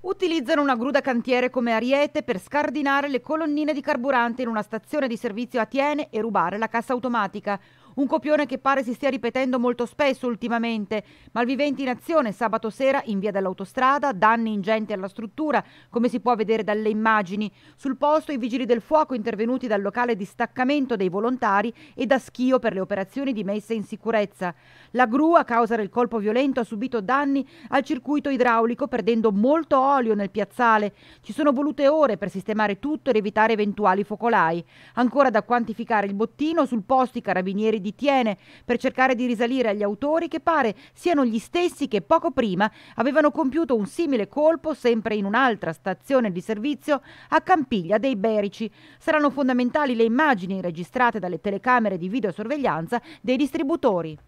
Utilizzano una gru da cantiere come ariete per scardinare le colonnine di carburante in una stazione di servizio a Tiene e rubare la cassa automatica. Un copione che pare si stia ripetendo molto spesso ultimamente. Malviventi in azione sabato sera in via dell'autostrada, danni ingenti alla struttura, come si può vedere dalle immagini. Sul posto i vigili del fuoco intervenuti dal locale di staccamento dei volontari e da schio per le operazioni di messa in sicurezza. La gru, a causa del colpo violento, ha subito danni al circuito idraulico, perdendo molto olio nel piazzale. Ci sono volute ore per sistemare tutto ed evitare eventuali focolai. Ancora da quantificare il bottino sul posto i carabinieri di di Tiene per cercare di risalire agli autori che pare siano gli stessi che poco prima avevano compiuto un simile colpo sempre in un'altra stazione di servizio a Campiglia dei Berici. Saranno fondamentali le immagini registrate dalle telecamere di videosorveglianza dei distributori.